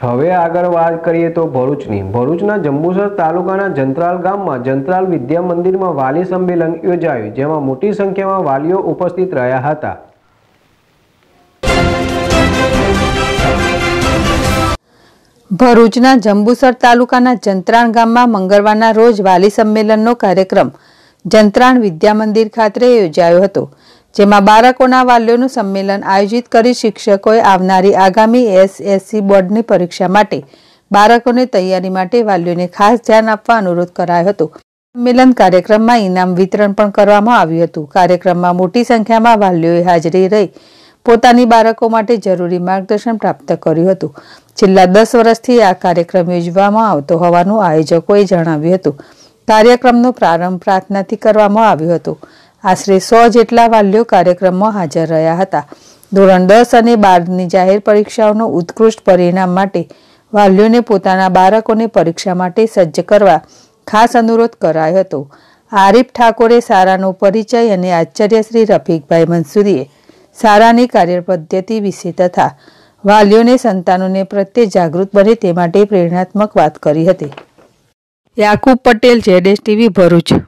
હવે આગળ વાત કરીએ તો ભરૂચની ભરૂચના જંબુસર તાલુકાના જંત્રાલ ગામમાં જંત્રાલ વિદ્યા મંદિરમાં વાલી સંમેલન યોજાયું જેમાં મોટી સંખ્યામાં વાલીઓ ઉપસ્થિત રહ્યા હતા ભરૂચના જંબુસર તાલુકાના જંત્રાણ ગામમાં મંગળવારના રોજ વાલી સંમેલનનો કાર્યક્રમ જંત્રાણ વિદ્યામંદિર મંદિર ખાતે યોજાયો હતો જેમાં બાળકોના વાલીઓનું સંમેલન આયોજિત કરી શિક્ષકોએ આવનારી આગામી એસએસસી બોર્ડની પરીક્ષા માટે બાળકોને તૈયારી માટે વાલીઓને ખાસ ધ્યાન આપવા અનુરોધ કરાયો હતો સંમેલન કાર્યક્રમમાં ઇનામ વિતરણ પણ કરવામાં આવ્યું હતું કાર્યક્રમમાં મોટી સંખ્યામાં વાલીઓએ હાજરી રહી પોતાની બાળકો માટે જરૂરી માર્ગદર્શન પ્રાપ્ત કર્યું હતું છેલ્લા દસ વર્ષથી આ કાર્યક્રમ યોજવામાં આવતો હોવાનું આયોજકોએ જણાવ્યું હતું કાર્યક્રમનો પ્રારંભ પ્રાર્થનાથી કરવામાં આવ્યો હતો આશરે સો જેટલા વાલીઓ કાર્યક્રમમાં હાજર રહ્યા હતા ધોરણ દસ અને બારની જાહેર પરીક્ષાઓનો ઉત્કૃષ્ટ પરિણામ માટે વાલીઓને પોતાના બાળકોને પરીક્ષા માટે સજ્જ કરવા ખાસ અનુરોધ કરાયો હતો આરીફ ઠાકોરે સારાનો પરિચય અને આચાર્ય શ્રી રફીકભાઈ મંસૂરીએ સારાની કાર્યપદ્ધતિ વિશે તથા વાલીઓને સંતાનોને પ્રત્યે જાગૃત બને તે માટે પ્રેરણાત્મક વાત કરી હતી યાકુબ પટેલ જેડેસ ટીવી ભરૂચ